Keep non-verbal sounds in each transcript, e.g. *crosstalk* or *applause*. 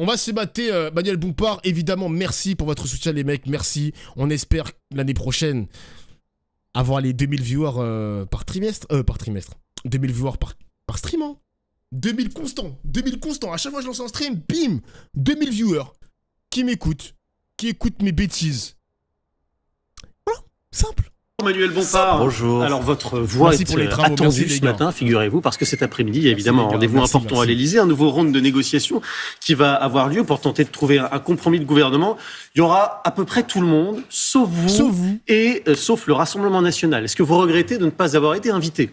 On va se battre, Manuel euh, Bompard. Évidemment, merci pour votre soutien, les mecs. Merci. On espère l'année prochaine avoir les 2000 viewers euh, par trimestre. Euh, par trimestre. 2000 viewers par, par stream, hein 2000 constants. 2000 constants. À chaque fois que je lance un stream, bim 2000 viewers qui m'écoutent, qui écoutent mes bêtises. Voilà, simple. Manuel Bonpart, Bonjour. Alors votre voix est euh, attendue ce matin, figurez-vous, parce que cet après-midi, il y a évidemment un rendez-vous important à l'Elysée, un nouveau round de négociations qui va avoir lieu pour tenter de trouver un compromis de gouvernement. Il y aura à peu près tout le monde, sauf vous, et euh, sauf le Rassemblement national. Est-ce que vous regrettez de ne pas avoir été invité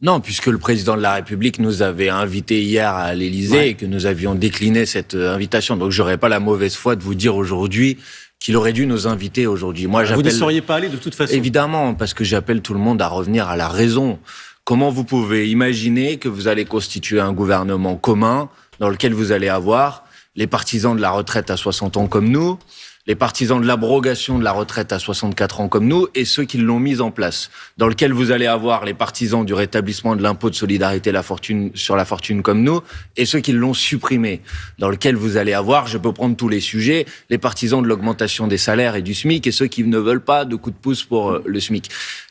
non, puisque le président de la République nous avait invités hier à l'Élysée et que nous avions décliné cette euh, invitation. Donc, j'aurais pas la mauvaise foi de vous dire aujourd'hui qu'il aurait dû nous inviter aujourd'hui. Moi, ah, Vous ne sauriez pas aller de toute façon. Évidemment, parce que j'appelle tout le monde à revenir à la raison. Comment vous pouvez imaginer que vous allez constituer un gouvernement commun dans lequel vous allez avoir les partisans de la retraite à 60 ans comme nous, les partisans de l'abrogation de la retraite à 64 ans comme nous et ceux qui l'ont mise en place, dans lequel vous allez avoir les partisans du rétablissement de l'impôt de solidarité sur la fortune comme nous et ceux qui l'ont supprimé, dans lequel vous allez avoir, je peux prendre tous les sujets, les partisans de l'augmentation des salaires et du SMIC et ceux qui ne veulent pas de coup de pouce pour euh, le SMIC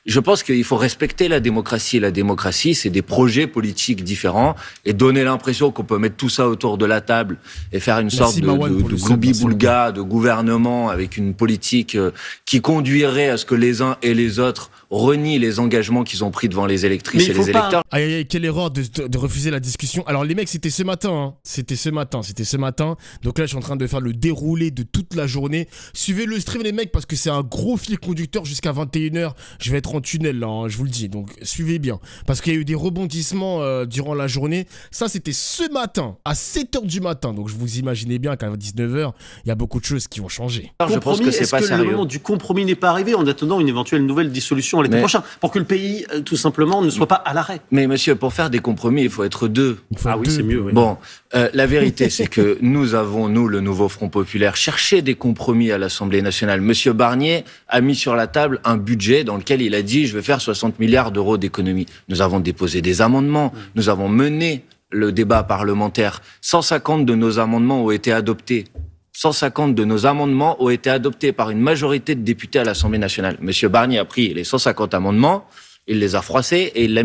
je pense qu'il faut respecter la démocratie. et La démocratie, c'est des projets politiques différents et donner l'impression qu'on peut mettre tout ça autour de la table et faire une sorte de, de, de boulga de gouvernement avec une politique euh, qui conduirait à ce que les uns et les autres renient les engagements qu'ils ont pris devant les électrices et les électeurs. quelle erreur de, refuser la discussion. Alors les mecs, c'était ce matin, hein. c'était ce matin, c'était ce matin. Donc là, je suis en train de faire le déroulé de toute la journée. Suivez le stream les mecs parce que c'est un gros fil conducteur jusqu'à 21h. Je vais être tunnel, là, hein, je vous le dis. Donc, suivez bien. Parce qu'il y a eu des rebondissements euh, durant la journée. Ça, c'était ce matin, à 7h du matin. Donc, je vous imaginez bien qu'à 19h, il y a beaucoup de choses qui vont changer. je pense que c'est pas que Le moment du compromis n'est pas arrivé en attendant une éventuelle nouvelle dissolution l'été prochain pour que le pays, euh, tout simplement, ne soit pas à l'arrêt. Mais monsieur, pour faire des compromis, il faut être deux. ah oui, c'est mieux. Bon, euh, la vérité, c'est que *laughs* nous avons, nous, le nouveau Front populaire, cherché des compromis à l'Assemblée nationale. Monsieur Barnier a mis sur la table un budget dans lequel il a dit, je vais faire 60 milliards d'euros d'économie. Nous avons déposé des amendements, mm. nous avons mené le débat parlementaire. 150 de nos amendements ont été adoptés. 150 de nos amendements ont été adoptés par une majorité de députés à l'Assemblée nationale. Monsieur Barnier a pris les 150 amendements, il les a froissés et il les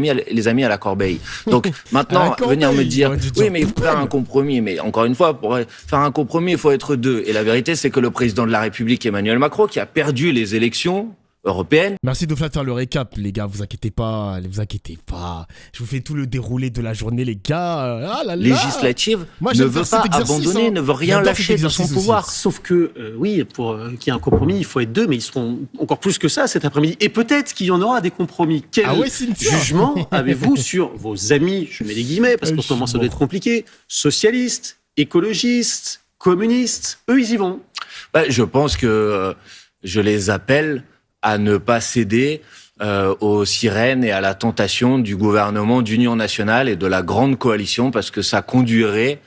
a mis à, la corbeille. Donc *laughs* maintenant, venir me dire, oui, mais il faut faire un compromis. Mais encore une fois, pour faire un compromis, il faut être deux. Et la vérité, c'est que le président de la République, Emmanuel Macron, qui a perdu les élections européenne. Merci de faire le récap, les gars. Vous inquiétez pas, vous inquiétez pas. Je vous fais tout le déroulé de la journée, les gars. Ah Législative ne veut pas abandonner, hein. ne veut rien lâcher de son pouvoir. Sauf que, euh, oui, pour euh, qu'il y ait un compromis, il faut être deux, mais ils seront encore plus que ça cet après-midi. Et peut-être qu'il y en aura des compromis. Quel ah jugement *laughs* avez-vous sur vos amis, je mets les guillemets, parce qu'en ce moment, ça doit être compliqué, socialistes, écologistes, communistes Eux, ils y vont. Bah, je pense que euh, je les appelle à ne pas céder euh, aux sirènes et à la tentation du gouvernement d'union nationale et de la grande coalition, parce que ça conduirait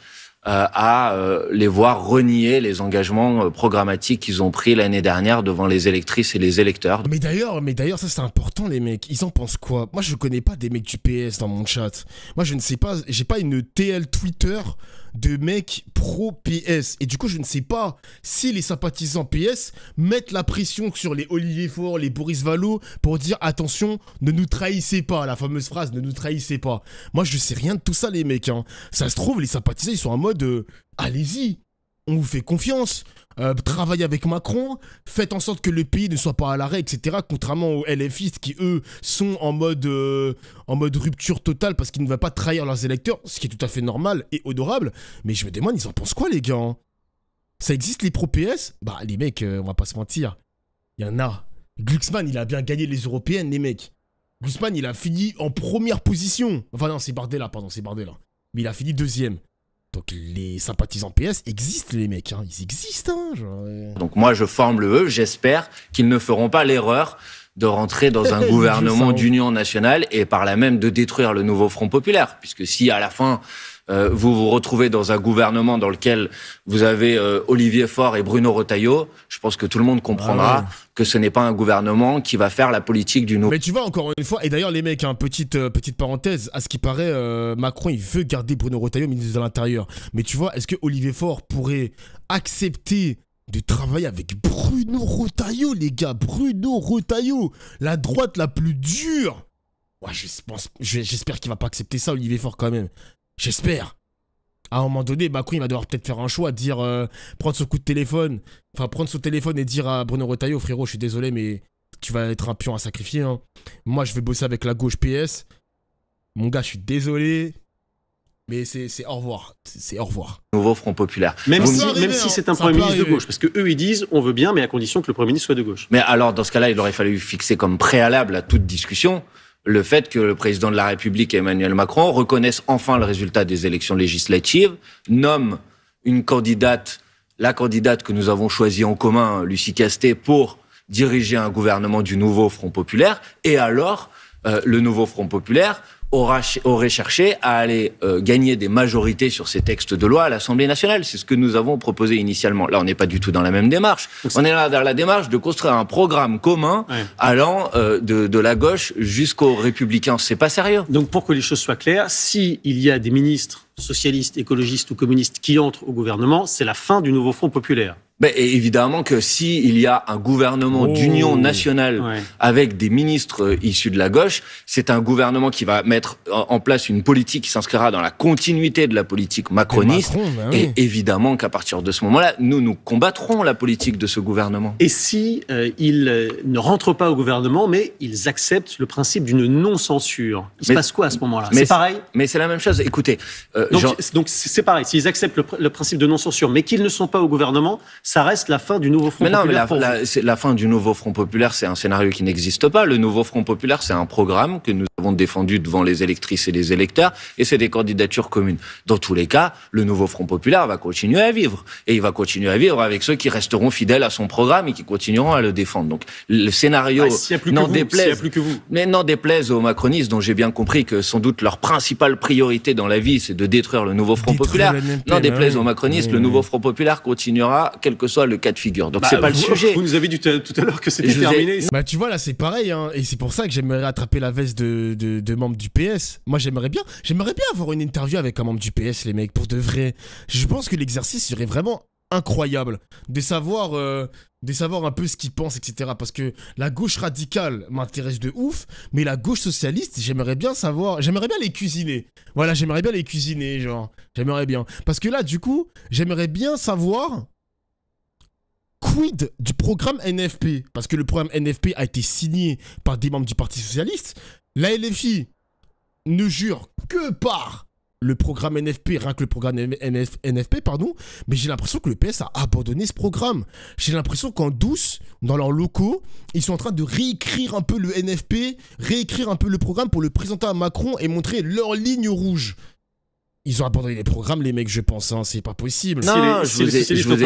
euh, à euh, les voir renier les engagements euh, programmatiques qu'ils ont pris l'année dernière devant les électrices et les électeurs. Mais d'ailleurs, mais d'ailleurs, ça c'est important les mecs. Ils en pensent quoi Moi, je connais pas des mecs du PS dans mon chat. Moi, je ne sais pas. J'ai pas une TL Twitter de mecs pro PS. Et du coup, je ne sais pas si les sympathisants PS mettent la pression sur les Olivier Faure, les Boris Valo pour dire attention, ne nous trahissez pas. La fameuse phrase, ne nous trahissez pas. Moi, je sais rien de tout ça, les mecs. Hein. Ça se trouve, les sympathisants, ils sont en mode euh, allez-y, on vous fait confiance, euh, travaillez avec Macron, faites en sorte que le pays ne soit pas à l'arrêt, etc. Contrairement aux LFistes qui, eux, sont en mode, euh, en mode rupture totale parce qu'ils ne veulent pas trahir leurs électeurs, ce qui est tout à fait normal et honorable. Mais je me demande, ils en pensent quoi, les gars hein Ça existe les pro-PS Bah, les mecs, euh, on va pas se mentir, il y en a. Glucksmann, il a bien gagné les européennes, les mecs. Glucksmann, il a fini en première position. Enfin, non, c'est Bardella, pardon, c'est Bardella. Mais il a fini deuxième. Donc les sympathisants PS existent, les mecs, hein. ils existent. Hein, euh. Donc moi, je forme le E », j'espère qu'ils ne feront pas l'erreur de rentrer dans un *laughs* gouvernement d'union nationale et par là même de détruire le nouveau Front populaire. Puisque si à la fin, euh, vous vous retrouvez dans un gouvernement dans lequel vous avez euh, Olivier Faure et Bruno Retailleau, je pense que tout le monde comprendra ah que ce n'est pas un gouvernement qui va faire la politique du nouveau. Mais tu vois, encore une fois, et d'ailleurs les mecs, hein, petite, euh, petite parenthèse, à ce qui paraît, Macron, il veut garder Bruno Retailleau ministre de l'Intérieur. Mais tu vois, est-ce que Olivier Faure pourrait accepter de travailler avec Bruno Retailleau, les gars. Bruno Retailleau, la droite la plus dure. Ouais, j'espère qu'il va pas accepter ça, Olivier Faure, quand même. J'espère. À un moment donné, Macron, il va devoir peut-être faire un choix, dire euh, prendre son coup de téléphone, enfin prendre son téléphone et dire à Bruno Retailleau, frérot, je suis désolé, mais tu vas être un pion à sacrifier. Hein. Moi, je vais bosser avec la gauche PS. Mon gars, je suis désolé, mais c'est au revoir. C'est au revoir. Nouveau Front Populaire. Même si, c'est un Premier ministre de gauche. Parce que eux, ils disent on veut bien, mais à condition que le Premier ministre soit de gauche. Mais alors, dans ce cas-là, il aurait fallu fixer comme préalable à toute discussion le fait que le président de la République Emmanuel Macron reconnaisse enfin le résultat des élections législatives, nomme une candidate, la candidate que nous avons choisie en commun, Lucie Castet, pour diriger un gouvernement du nouveau Front populaire, et alors euh, le nouveau Front populaire aurait cherché à aller euh, gagner des majorités sur ces textes de loi à l'Assemblée nationale. C'est ce que nous avons proposé initialement. Là, on n'est pas du tout dans la même démarche. On est là dans la démarche de construire un programme commun allant euh, de, la gauche jusqu'aux républicains. C'est pas sérieux. Donc, pour que les choses soient claires, s'il y a des ministres socialistes, écologistes ou communistes qui entrent au gouvernement, c'est la fin du nouveau Front populaire. Ben, évidemment que s'il il y a un gouvernement oh. d'union nationale avec des ministres euh, issus de la gauche, c'est un gouvernement qui va mettre en place une politique qui s'inscrira dans la continuité de la politique macroniste. Ben et évidemment qu'à partir de ce moment-là, nous nous combattrons la politique de ce gouvernement. Et si euh, ils euh, ne rentrent pas au gouvernement, mais ils acceptent le principe d'une non-censure, il se passe quoi à ce moment-là C'est pareil Mais c'est la même chose. Écoutez, euh, donc c'est pareil. S'ils acceptent le principe de non-censure, mais qu'ils ne sont pas au gouvernement ça reste la fin du nouveau Front mais non, populaire. Mais la, la, fin du nouveau Front populaire, c'est un scénario qui n'existe pas. Le nouveau Front populaire, c'est un programme que nous avons défendu devant les électrices et les électeurs, et c'est des candidatures communes. Dans tous les cas, le nouveau Front populaire va continuer à vivre, et il va continuer à vivre avec ceux qui resteront fidèles à son programme et qui continueront à le défendre. Donc le scénario n'en déplaise, mais n'en déplaise aux macronistes, dont j'ai bien compris que sans doute leur principale priorité dans la vie, c'est de détruire le nouveau Front populaire. N'en déplaise bah aux macronistes, le nouveau Front populaire continuera que soit le cas de figure. Donc bah, c'est pas vous, le sujet. Vous nous avez dit tout à l'heure que c'était terminé. Bah tu vois là c'est pareil hein. et c'est pour ça que j'aimerais attraper la veste de, de, membre du PS. Moi j'aimerais bien, j'aimerais bien avoir une interview avec un membre du PS les mecs pour de vrai. Je pense que l'exercice serait vraiment incroyable de savoir euh, de savoir un peu ce qu'ils pensent etc parce que la gauche radicale m'intéresse de ouf mais la gauche socialiste j'aimerais bien savoir j'aimerais bien les cuisiner voilà j'aimerais bien les cuisiner genre j'aimerais bien parce que là du coup j'aimerais bien savoir quid du programme NFP Parce que le programme NFP a été signé par des membres du Parti Socialiste. La LFI ne jure que par le programme NFP, rien que le programme NFP, pardon, mais j'ai l'impression que le PS a abandonné ce programme. J'ai l'impression qu'en douce, dans leurs locaux, ils sont en train de réécrire un peu le NFP, réécrire un peu le programme pour le présenter à Macron et montrer leur ligne rouge. Ils ont abandonné les programmes, les mecs, je pense. Hein, c'est pas possible. Non, je, vous ai,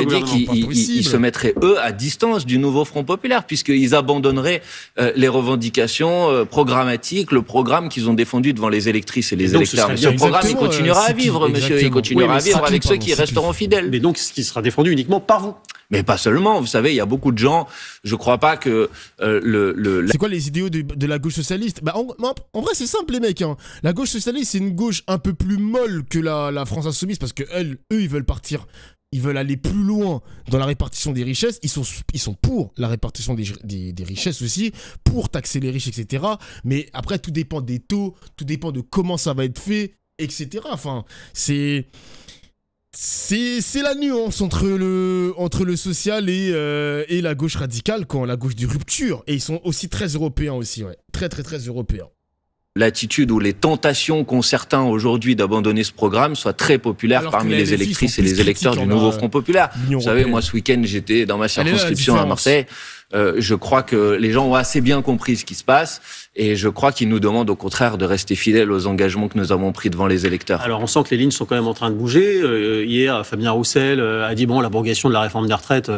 dit qu'ils se mettraient, eux, à distance du nouveau Front Populaire, puisqu'ils abandonneraient euh, les revendications euh, programmatiques, le programme qu'ils ont défendu devant les électrices et les électeurs. Ce, programme, il continuera à vivre, monsieur. Il continuera à vivre avec ceux qui resteront fidèles. Mais donc, ce qui sera défendu uniquement par vous. Mais pas seulement, vous savez, il y a beaucoup de gens, je crois pas que euh, le... le C'est quoi les idéaux de, la gauche socialiste bah, en, vrai, c'est simple, les mecs. Hein. La gauche socialiste, c'est une gauche un peu plus molle que la, la France insoumise, parce que eux, ils veulent partir ils veulent aller plus loin dans la répartition des richesses, ils sont, ils sont pour la répartition des, des, des, richesses aussi, pour taxer les riches, etc. Mais après, tout dépend des taux, tout dépend de comment ça va être fait, etc. Enfin, c'est... C'est la nuance entre le, entre le social et, euh, la gauche radicale, quand la gauche du rupture. Et ils sont aussi très européens aussi, ouais. Très, très, très européens l'attitude ou les tentations qu'ont certains aujourd'hui d'abandonner ce programme soient très populaires parmi les électrices et les électeurs du nouveau Front populaire. Vous savez, moi ce week-end j'étais dans ma circonscription à Marseille. Euh, je crois que les gens ont assez bien compris ce qui se passe et je crois qu'ils nous demandent au contraire de rester fidèles aux engagements que nous avons pris devant les électeurs. Alors on sent que les lignes sont quand même en train de bouger. Euh, hier, Fabien Roussel euh, a dit bon, l'abrogation de la réforme des retraites. Euh,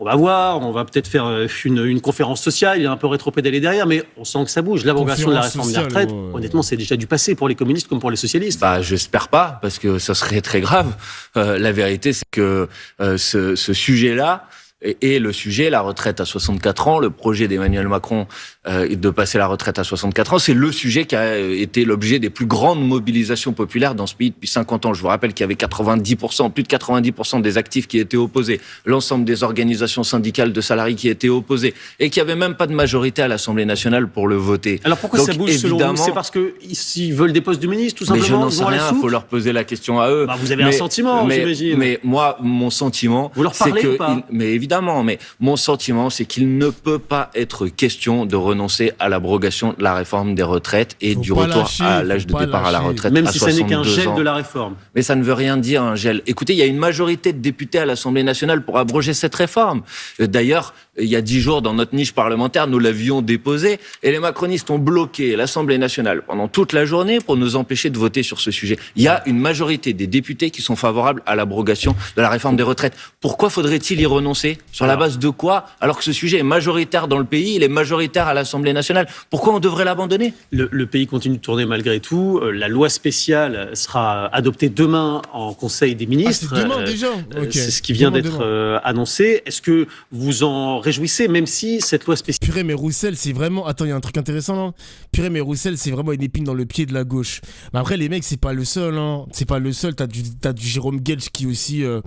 on va voir, on va peut-être faire euh, une, conférence sociale, il y a un peu rétro-pédalé derrière, mais on sent que ça bouge. L'abrogation de la réforme des retraites, honnêtement, c'est déjà du passé pour les communistes comme pour les socialistes. Bah, j'espère pas, parce que ça serait très grave. Euh, la vérité, c'est que euh, ce, ce sujet-là, et, le sujet, la retraite à 64 ans, le projet d'Emmanuel Macron euh, de passer la retraite à 64 ans, c'est le sujet qui a été l'objet des plus grandes mobilisations populaires dans ce pays depuis 50 ans. Je vous rappelle qu'il y avait 90%, plus de 90% des actifs qui étaient opposés, l'ensemble des organisations syndicales de salariés qui étaient opposés, et qu'il n'y avait même pas de majorité à l'Assemblée nationale pour le voter. Alors pourquoi ça bouge selon vous C'est parce s'ils veulent des postes du ministre, tout simplement Mais je n'en sais rien, il faut leur poser la question à eux. Bah, vous avez un sentiment, j'imagine. Mais moi, mon sentiment... c'est que, mais évidemment, évidemment, mais mon sentiment, c'est qu'il ne peut pas être question de renoncer à l'abrogation de la réforme des retraites et du retour à l'âge de départ à la retraite. Même si ça n'est qu'un gel de la réforme. Mais ça ne veut rien dire, un gel. Écoutez, il y a une majorité de députés à l'Assemblée nationale pour abroger cette réforme. Euh, d'ailleurs, il y a dix jours dans notre niche parlementaire, nous l'avions déposé et les macronistes ont bloqué l'Assemblée nationale pendant toute la journée pour nous empêcher de voter sur ce sujet. Il y a une majorité des députés qui sont favorables à l'abrogation de la réforme des retraites. Pourquoi faudrait-il y renoncer Sur la base de quoi Alors que ce sujet est majoritaire dans le pays, il est majoritaire à l'Assemblée nationale. Pourquoi on devrait l'abandonner le, pays continue de tourner malgré tout. Euh, la loi spéciale sera adoptée demain en Conseil des ah, ministres. Euh, c'est ce qui vient d'être euh, annoncé. Est-ce que vous en réjouissait, même si cette fois spéciale. Purée, mais Roussel, c'est vraiment. Attends, il y a un truc intéressant, là. Hein. Purée, mais Roussel, c'est vraiment une épine dans le pied de la gauche. Mais après, les mecs, c'est pas le seul, hein C'est pas le seul. T'as du, du Jérôme Gelch qui aussi euh,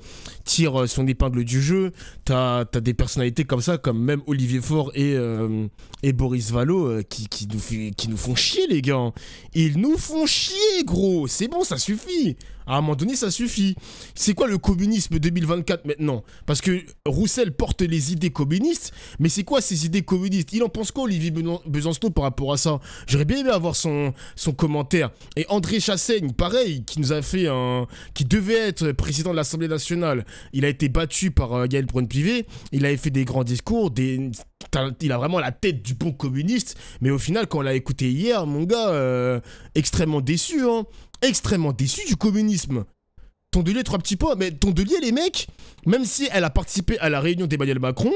tire euh, son épingle du jeu. T'as as des personnalités comme ça, comme même Olivier Faure et, euh, et Boris valo qui, nous qui nous font chier, les gars. Hein. Ils nous font chier, gros. C'est bon, ça suffit. À un moment donné, ça suffit. C'est quoi le communisme 2024 maintenant Parce que Roussel porte les idées communistes mais c'est quoi ces idées communistes Il en pense quoi, Olivier Besancenot, par rapport à ça J'aurais bien aimé avoir son, son commentaire. Et André Chassaigne, pareil, qui nous a fait un. qui devait être président de l'Assemblée nationale. Il a été battu par euh, Gaël brune pivet Il avait fait des grands discours, il a vraiment la tête du bon communiste, mais au final, quand on l'a écouté hier, mon gars, euh, extrêmement déçu, hein, extrêmement déçu du communisme. Tondelier, trois petits pots, Mais Tondelier, les mecs, même si elle a participé à la réunion d'Emmanuel Macron,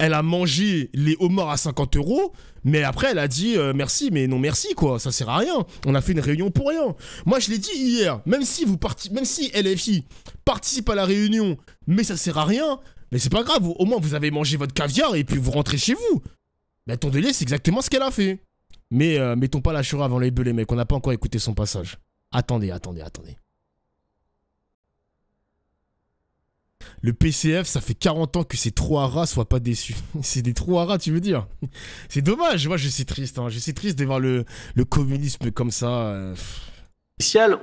elle a mangé les homards à 50 euros, mais après, elle a dit euh, merci, mais non merci, quoi. Ça sert à rien. On a fait une réunion pour rien. Moi, je l'ai dit hier, même si, vous parti même si LFI participe à la réunion, mais ça sert à rien, mais c'est pas grave, au moins vous avez mangé votre caviar et puis vous rentrez chez vous. Mais ben, Tondelier, c'est exactement ce qu'elle a fait. Mais euh, mettons pas la chura avant les bœufs, les mecs, on n'a pas encore écouté son passage. Attendez, attendez, attendez. Le PCF, ça fait 40 ans que ces trois rats soient pas déçus. *laughs* c'est des trois rats, tu veux dire C'est dommage, moi je suis triste. Hein. Je suis triste de voir le, communisme comme ça. Euh,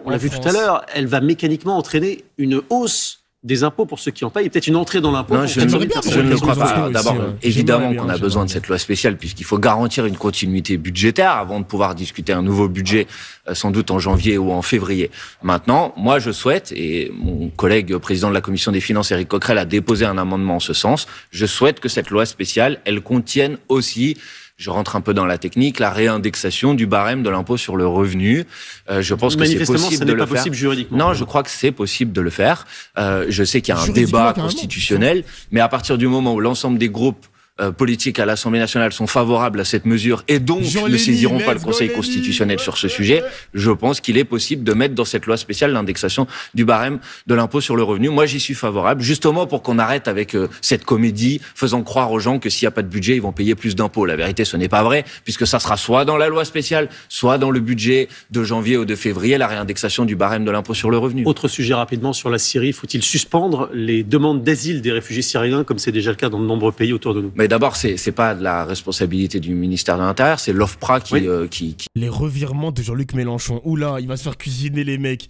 on l'a vu tout à l'heure, elle va mécaniquement entraîner une hausse des impôts pour ceux qui en payent, peut-être une entrée dans l'impôt. je ne le crois pas. D'abord, évidemment qu'on a besoin de cette loi spéciale puisqu'il faut garantir une continuité budgétaire avant de pouvoir discuter un nouveau budget, euh, sans doute en janvier ou en février. Maintenant, moi, je souhaite, et mon collègue président de la commission des finances, Eric Coquerel, a déposé un amendement en ce sens. Je souhaite que cette loi spéciale, elle contienne aussi je rentre un peu dans la technique, la réindexation du barème de l'impôt sur le revenu. Euh, je pense que c'est possible de le faire. Non, je crois que c'est possible de le faire. Euh, je sais qu'il y a un débat constitutionnel, mais à partir du moment où l'ensemble des groupes euh, politiques à l'Assemblée nationale sont favorables à cette mesure et donc ne saisiront pas le Conseil constitutionnel sur ce sujet, je pense qu'il est possible de mettre dans cette loi spéciale l'indexation du barème de l'impôt sur le revenu. Moi, j'y suis favorable, justement pour qu'on arrête avec euh, cette comédie faisant croire aux gens que s'il n'y a pas de budget, ils vont payer plus d'impôts. La vérité, ce n'est pas vrai, puisque ça sera soit dans la loi spéciale, soit dans le budget de janvier ou de février, la réindexation du barème de l'impôt sur le revenu. Autre sujet rapidement sur la Syrie, faut-il suspendre les demandes d'asile des réfugiés syriens, comme c'est déjà le cas dans de nombreux pays autour de nous d'abord, c'est n'est pas de la responsabilité du ministère de l'Intérieur, c'est l'OFPRA euh, qui, Les revirements de Jean-Luc Mélenchon. Oula, il va se faire cuisiner les mecs.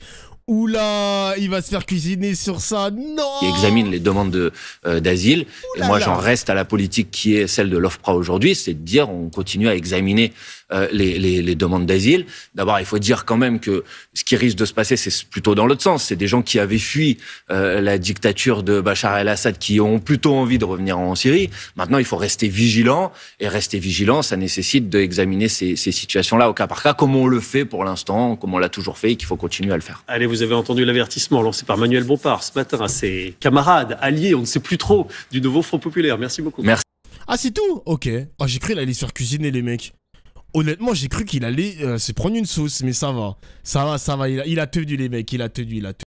Oula, il va se faire cuisiner sur ça. Non Il examine les demandes euh, d'asile. et moi, j'en reste à la politique qui est celle de l'OFPRA aujourd'hui, c'est de dire on continue à examiner euh, les, demandes d'asile. D'abord, il faut dire quand même que ce qui risque de se passer, c'est plutôt dans l'autre sens. C'est des gens qui avaient fui euh, la dictature de Bachar el-Assad qui ont plutôt envie de revenir en Syrie. Maintenant, il faut rester vigilant. Et rester vigilant, ça nécessite d'examiner ces, ces situations-là au cas par cas, comme on le fait pour l'instant, comme on l'a toujours fait et qu'il faut continuer à le faire. Allez, vous avez entendu l'avertissement lancé par Manuel Bompard ce matin à ses camarades, alliés, on ne sait plus trop, du nouveau Front Populaire. Merci beaucoup. Merci. Ah, c'est tout Ok. Ah, j'ai pris la liste faire cuisiner, les mecs. Honnêtement, j'ai cru qu'il allait euh, se prendre une sauce, mais ça va. Ça va, ça va. Il a, il a tenu les mecs, il a tenu, il a